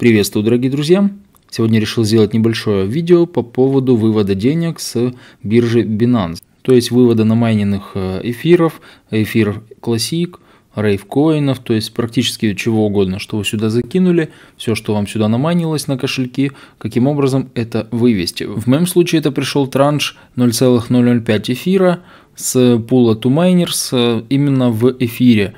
Приветствую, дорогие друзья! Сегодня решил сделать небольшое видео по поводу вывода денег с биржи Binance. То есть вывода на майненных э, эфиров, эфир Classic, рейвкоинов, то есть практически чего угодно, что вы сюда закинули, все, что вам сюда наманилось на кошельки, каким образом это вывести. В моем случае это пришел транш 0,005 эфира с пула to miners э, именно в эфире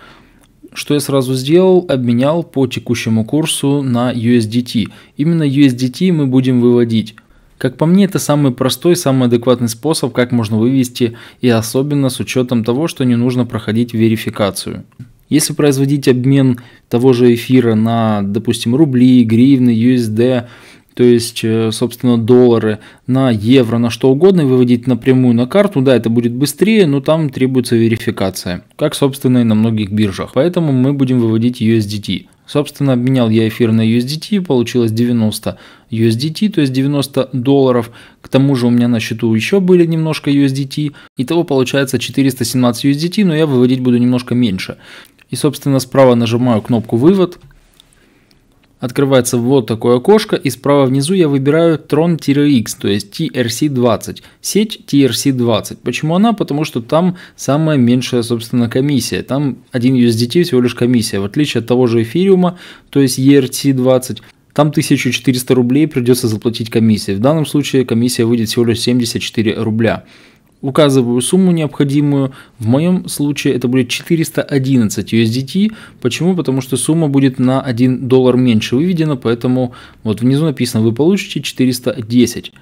что я сразу сделал, обменял по текущему курсу на USDT. Именно USDT мы будем выводить. Как по мне, это самый простой, самый адекватный способ, как можно вывести, и особенно с учетом того, что не нужно проходить верификацию. Если производить обмен того же эфира на, допустим, рубли, гривны, USD, то есть, э, собственно, доллары на евро, на что угодно, выводить напрямую на карту, да, это будет быстрее, но там требуется верификация, как, собственно, и на многих биржах. Поэтому мы будем выводить USDT. Собственно, обменял я эфир на USDT, получилось 90 USDT, то есть 90 долларов. К тому же у меня на счету еще были немножко USDT. Итого получается 417 USDT, но я выводить буду немножко меньше. И, собственно, справа нажимаю кнопку «Вывод», Открывается вот такое окошко и справа внизу я выбираю Tron-X, то есть TRC20, сеть TRC20. Почему она? Потому что там самая меньшая, собственно, комиссия. Там 1 USDT всего лишь комиссия, в отличие от того же эфириума, то есть ERC20. Там 1400 рублей придется заплатить комиссии. В данном случае комиссия выйдет всего лишь 74 рубля указываю сумму необходимую. В моем случае это будет 411 USDT. Почему? Потому что сумма будет на 1 доллар меньше выведена, поэтому вот внизу написано, вы получите 410.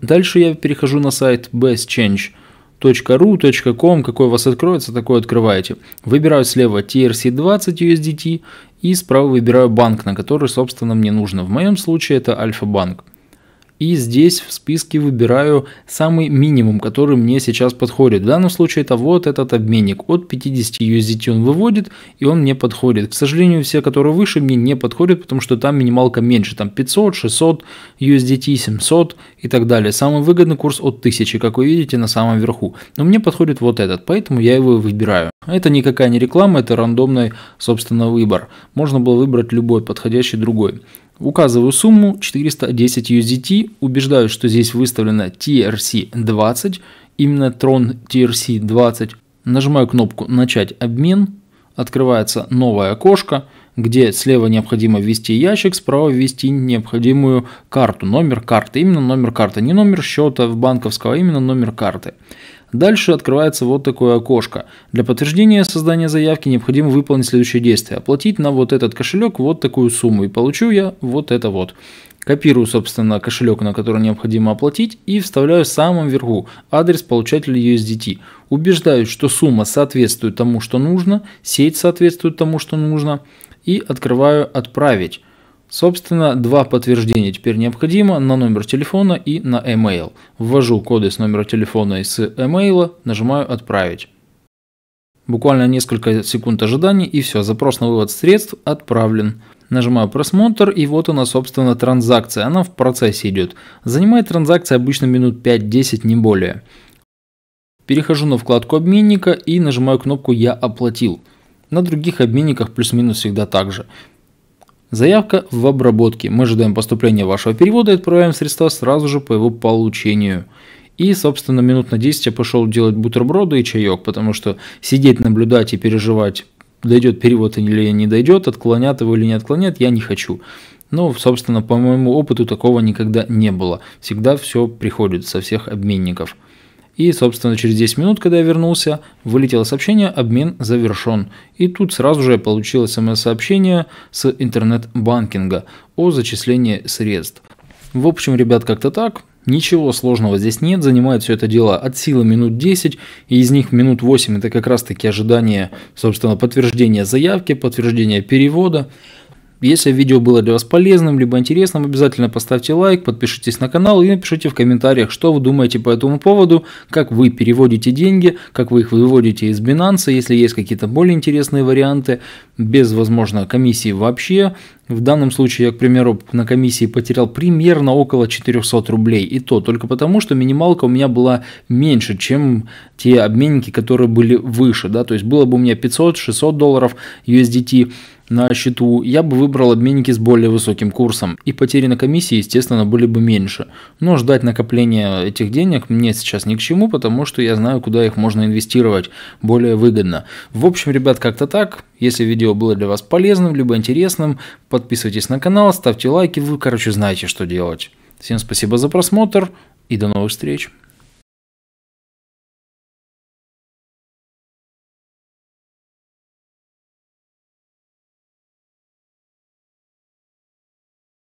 Дальше я перехожу на сайт bestchange.com .com, какой у вас откроется, такой открываете. Выбираю слева TRC20 USDT и справа выбираю банк, на который, собственно, мне нужно. В моем случае это Альфа-банк и здесь в списке выбираю самый минимум, который мне сейчас подходит. В данном случае это вот этот обменник. От 50 USDT он выводит, и он мне подходит. К сожалению, все, которые выше, мне не подходят, потому что там минималка меньше. Там 500, 600 USDT, 700 и так далее. Самый выгодный курс от 1000, как вы видите на самом верху. Но мне подходит вот этот, поэтому я его выбираю. Это никакая не реклама, это рандомный, собственно, выбор. Можно было выбрать любой подходящий другой. Указываю сумму 410 USDT, убеждаю, что здесь выставлена TRC20, именно Tron TRC20. Нажимаю кнопку «Начать обмен», открывается новое окошко, где слева необходимо ввести ящик, справа ввести необходимую карту, номер карты, именно номер карты, не номер счета в банковского, а именно номер карты. Дальше открывается вот такое окошко. Для подтверждения создания заявки необходимо выполнить следующие действия. Оплатить на вот этот кошелек вот такую сумму и получу я вот это вот. Копирую, собственно, кошелек, на который необходимо оплатить, и вставляю в самом верху адрес получателя USDT. Убеждаюсь, что сумма соответствует тому, что нужно, сеть соответствует тому, что нужно, и открываю «Отправить». Собственно, два подтверждения теперь необходимо на номер телефона и на email. Ввожу коды с номера телефона и с email, нажимаю «Отправить». Буквально несколько секунд ожидания и все, запрос на вывод средств отправлен. Нажимаю просмотр и вот она собственно транзакция, она в процессе идет. Занимает транзакция обычно минут 5-10, не более. Перехожу на вкладку обменника и нажимаю кнопку «Я оплатил». На других обменниках плюс-минус всегда так же. Заявка в обработке. Мы ожидаем поступления вашего перевода и отправляем средства сразу же по его получению. И, собственно, минут на 10 я пошел делать бутерброды и чаек, потому что сидеть, наблюдать и переживать, дойдет перевод или не дойдет, отклонят его или не отклонят, я не хочу. Но, собственно, по моему опыту такого никогда не было. Всегда все приходит со всех обменников. И, собственно, через 10 минут, когда я вернулся, вылетело сообщение «Обмен завершен». И тут сразу же я получил смс-сообщение с интернет-банкинга о зачислении средств. В общем, ребят, как-то так. Ничего сложного здесь нет, занимает все это дело от силы минут 10, и из них минут 8 это как раз таки ожидание, собственно, подтверждения заявки, подтверждения перевода. Если видео было для вас полезным, либо интересным, обязательно поставьте лайк, подпишитесь на канал и напишите в комментариях, что вы думаете по этому поводу, как вы переводите деньги, как вы их выводите из Binance, если есть какие-то более интересные варианты, без, возможно, комиссии вообще, в данном случае я, к примеру, на комиссии потерял примерно около 400 рублей. И то только потому, что минималка у меня была меньше, чем те обменники, которые были выше. Да? То есть было бы у меня 500-600 долларов USDT на счету, я бы выбрал обменники с более высоким курсом. И потери на комиссии, естественно, были бы меньше. Но ждать накопления этих денег мне сейчас ни к чему, потому что я знаю, куда их можно инвестировать более выгодно. В общем, ребят, как-то так. Если видео было для вас полезным, либо интересным, подписывайтесь на канал, ставьте лайки, вы, короче, знаете, что делать. Всем спасибо за просмотр и до новых встреч.